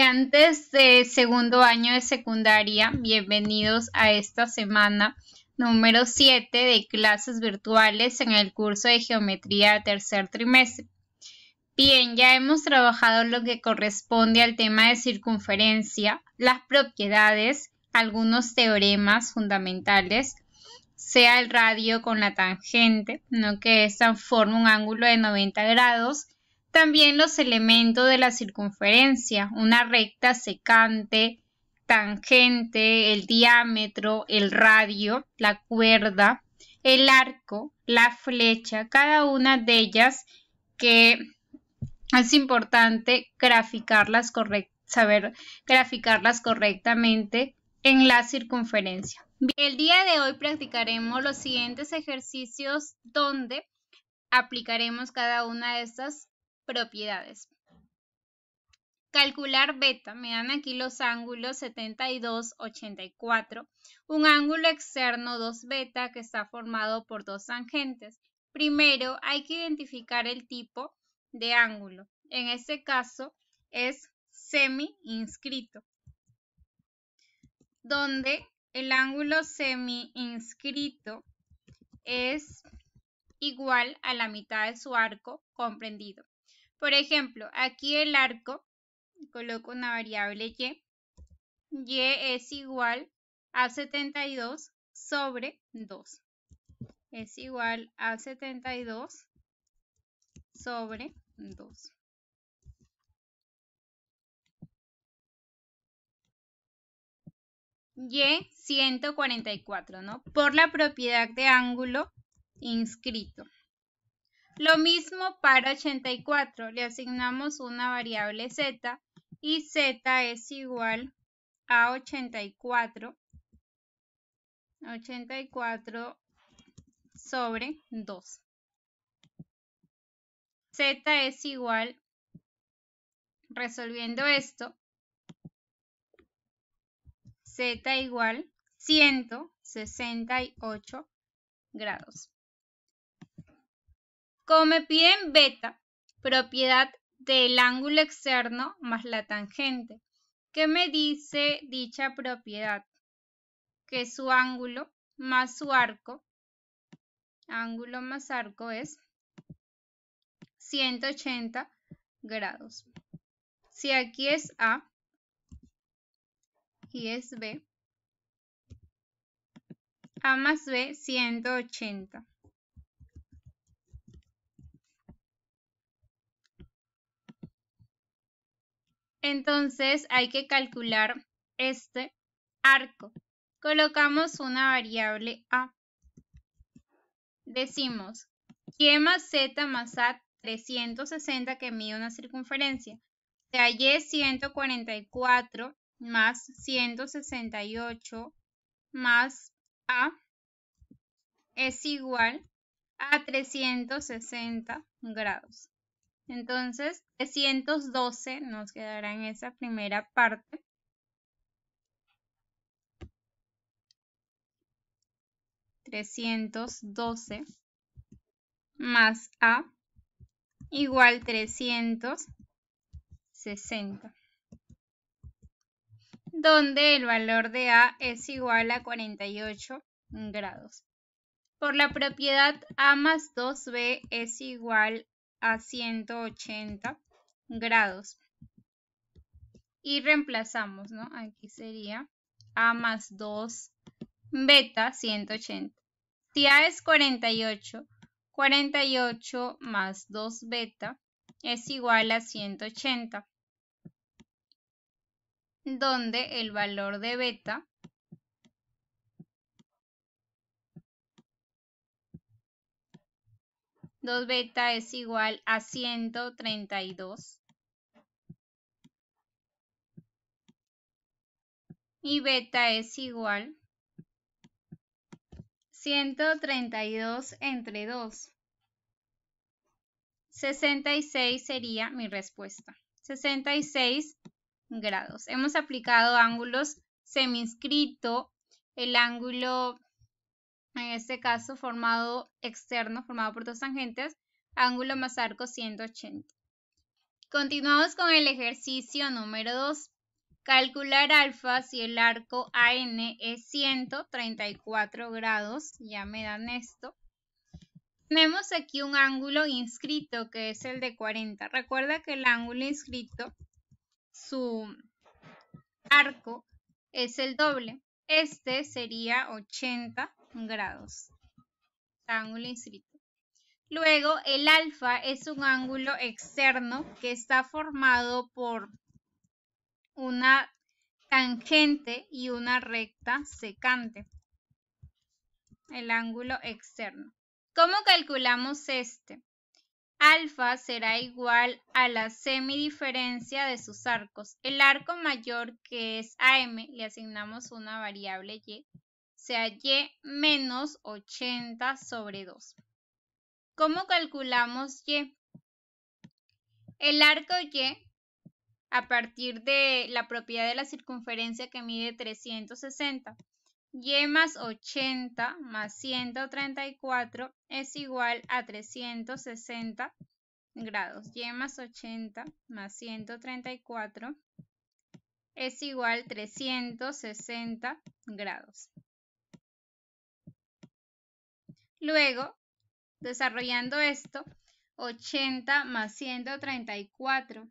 antes de segundo año de secundaria, bienvenidos a esta semana número 7 de clases virtuales en el curso de geometría de tercer trimestre. Bien, ya hemos trabajado lo que corresponde al tema de circunferencia, las propiedades, algunos teoremas fundamentales, sea el radio con la tangente, ¿no? que esta forma un ángulo de 90 grados, también los elementos de la circunferencia, una recta secante, tangente, el diámetro, el radio, la cuerda, el arco, la flecha, cada una de ellas que es importante graficarlas saber graficarlas correctamente en la circunferencia. El día de hoy practicaremos los siguientes ejercicios donde aplicaremos cada una de estas propiedades. Calcular beta. Me dan aquí los ángulos 72, 84. Un ángulo externo 2 beta que está formado por dos tangentes. Primero hay que identificar el tipo de ángulo. En este caso es semi inscrito, donde el ángulo semi inscrito es igual a la mitad de su arco comprendido. Por ejemplo, aquí el arco, coloco una variable y, y es igual a 72 sobre 2. Es igual a 72 sobre 2. Y 144, ¿no? Por la propiedad de ángulo inscrito. Lo mismo para 84, le asignamos una variable z y z es igual a 84, 84 sobre 2. z es igual, resolviendo esto, z igual 168 grados me piden beta, propiedad del ángulo externo más la tangente. ¿Qué me dice dicha propiedad? Que su ángulo más su arco, ángulo más arco es 180 grados. Si aquí es A y es B, A más B 180. Entonces hay que calcular este arco. Colocamos una variable A. Decimos Y más Z más A 360 que mide una circunferencia. De allí, Y 144 más 168 más A es igual a 360 grados. Entonces, 312 nos quedará en esa primera parte. 312 más A igual 360, donde el valor de A es igual a 48 grados. Por la propiedad A más 2B es igual a a 180 grados. Y reemplazamos, ¿no? Aquí sería A más 2 beta 180. Si A es 48, 48 más 2 beta es igual a 180, donde el valor de beta 2 beta es igual a 132. Y beta es igual 132 entre 2. 66 sería mi respuesta. 66 grados. Hemos aplicado ángulos inscrito, el ángulo en este caso formado externo, formado por dos tangentes, ángulo más arco 180. Continuamos con el ejercicio número 2. Calcular alfa si el arco AN es 134 grados, ya me dan esto. Tenemos aquí un ángulo inscrito que es el de 40. Recuerda que el ángulo inscrito, su arco es el doble. Este sería 80 grados. Ángulo inscrito. Luego, el alfa es un ángulo externo que está formado por una tangente y una recta secante. El ángulo externo. ¿Cómo calculamos este? Alfa será igual a la semidiferencia de sus arcos. El arco mayor que es AM le asignamos una variable y sea y menos 80 sobre 2. ¿Cómo calculamos y? El arco y, a partir de la propiedad de la circunferencia que mide 360, y más 80 más 134 es igual a 360 grados. Y más 80 más 134 es igual a 360 grados. Luego, desarrollando esto, 80 más 134,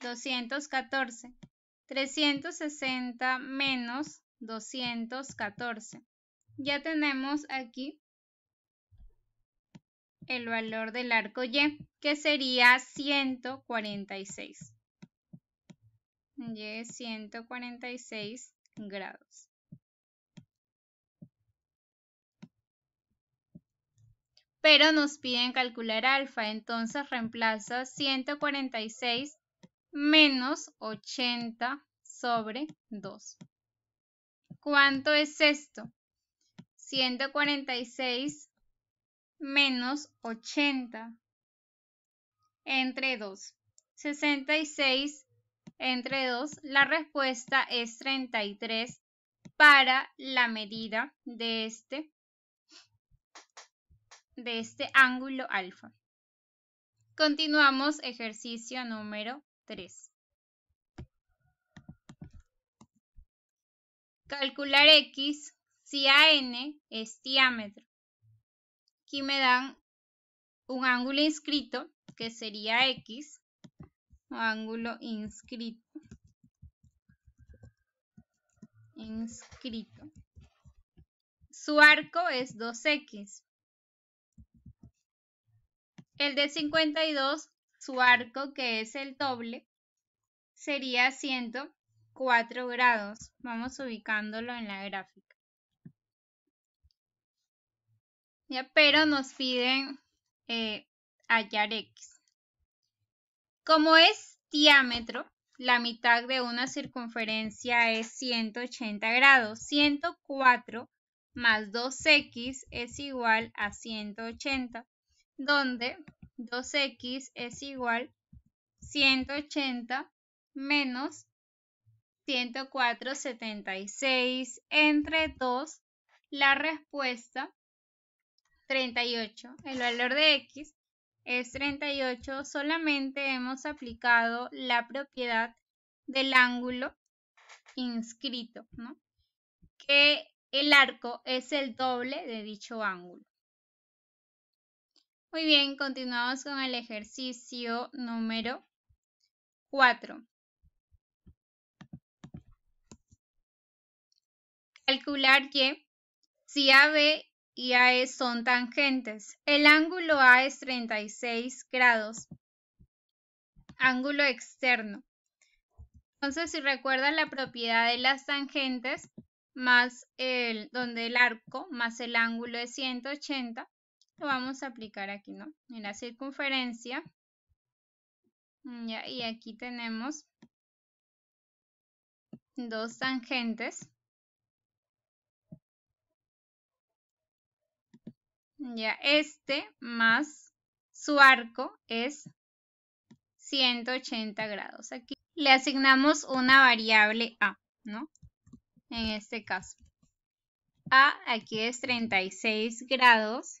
214. 360 menos 214. Ya tenemos aquí el valor del arco Y, que sería 146. Y es 146 grados. pero nos piden calcular alfa, entonces reemplaza 146 menos 80 sobre 2. ¿Cuánto es esto? 146 menos 80 entre 2. 66 entre 2. La respuesta es 33 para la medida de este de este ángulo alfa. Continuamos ejercicio número 3. Calcular X si AN es diámetro. Aquí me dan un ángulo inscrito, que sería X, ángulo inscrito. Inscrito. Su arco es 2X. El de 52, su arco, que es el doble, sería 104 grados. Vamos ubicándolo en la gráfica. Ya, pero nos piden eh, hallar x. Como es diámetro, la mitad de una circunferencia es 180 grados. 104 más 2x es igual a 180 donde 2x es igual 180 menos 104,76 entre 2, la respuesta 38. El valor de x es 38, solamente hemos aplicado la propiedad del ángulo inscrito, que el arco es el doble de dicho ángulo. Muy bien, continuamos con el ejercicio número 4. Calcular que si AB y AE son tangentes, el ángulo A es 36 grados, ángulo externo. Entonces, si recuerdan la propiedad de las tangentes, más el, donde el arco, más el ángulo es 180, lo vamos a aplicar aquí, ¿no? En la circunferencia. Mm, ya, y aquí tenemos dos tangentes. Ya, este más su arco es 180 grados. Aquí le asignamos una variable A, ¿no? En este caso. A aquí es 36 grados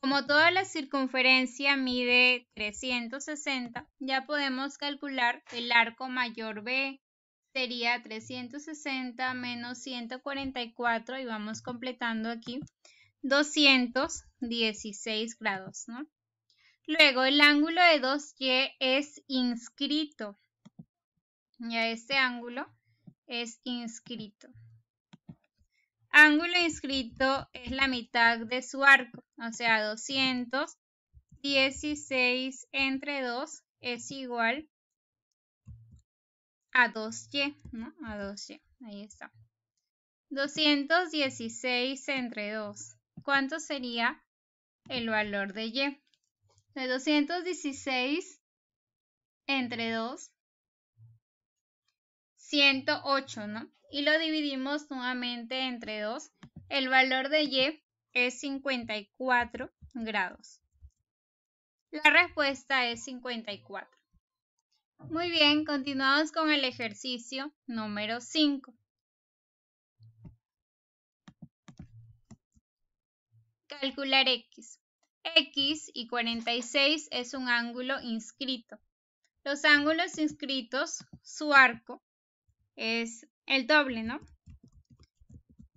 Como toda la circunferencia mide 360, ya podemos calcular el arco mayor B. Sería 360 menos 144 y vamos completando aquí 216 grados. ¿no? Luego el ángulo de 2Y es inscrito. Ya este ángulo es inscrito ángulo inscrito es la mitad de su arco, o sea, 216 entre 2 es igual a 2y, ¿no? A 2y, ahí está. 216 entre 2, ¿cuánto sería el valor de y? De 216 entre 2, 108, ¿no? y lo dividimos nuevamente entre 2, el valor de Y es 54 grados. La respuesta es 54. Muy bien, continuamos con el ejercicio número 5. Calcular X. X y 46 es un ángulo inscrito. Los ángulos inscritos, su arco es el doble, ¿no?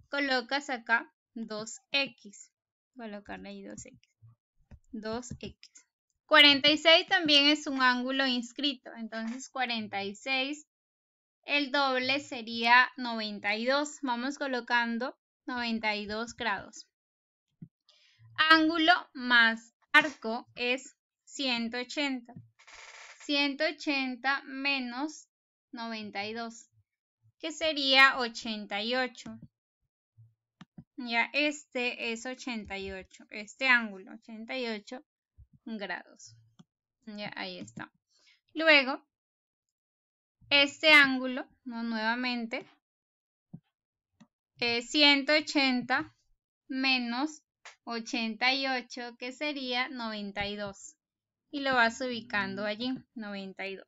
Colocas acá 2x. Colocarle ahí 2x. 2x. 46 también es un ángulo inscrito, entonces 46, el doble sería 92. Vamos colocando 92 grados. Ángulo más arco es 180. 180 menos 92 que sería 88. Ya, este es 88, este ángulo, 88 grados. Ya, ahí está. Luego, este ángulo, nuevamente, es 180 menos 88, que sería 92. Y lo vas ubicando allí, 92.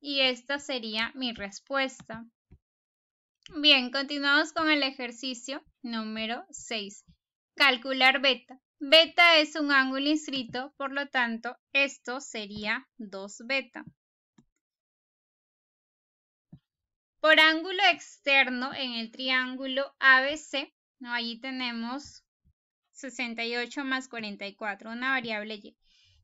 y esta sería mi respuesta. Bien, continuamos con el ejercicio número 6. Calcular beta. Beta es un ángulo inscrito, por lo tanto, esto sería 2 beta. Por ángulo externo en el triángulo ABC, ¿no? allí tenemos 68 más 44, una variable y.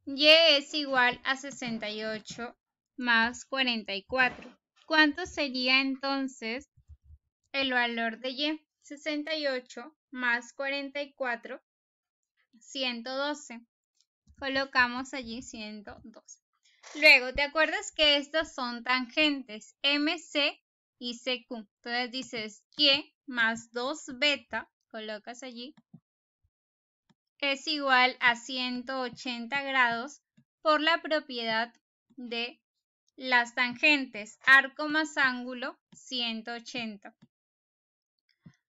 Y es igual a 68 más 44. ¿Cuánto sería entonces el valor de y? 68 más 44, 112. Colocamos allí 112. Luego, ¿te acuerdas que estos son tangentes MC y CQ? Entonces dices Y más 2 beta, colocas allí, es igual a 180 grados por la propiedad de las tangentes arco más ángulo 180.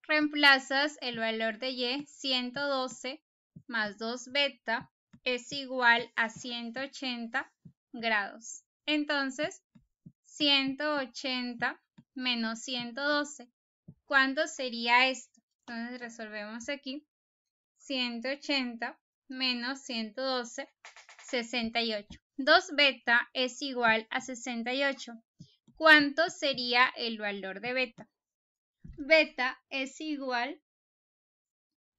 Reemplazas el valor de y 112 más 2 beta es igual a 180 grados. Entonces, 180 menos 112. ¿Cuánto sería esto? Entonces resolvemos aquí. 180 menos 112, 68. 2 beta es igual a 68. ¿Cuánto sería el valor de beta? Beta es igual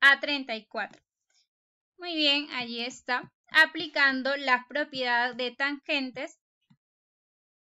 a 34. Muy bien, allí está aplicando las propiedades de tangentes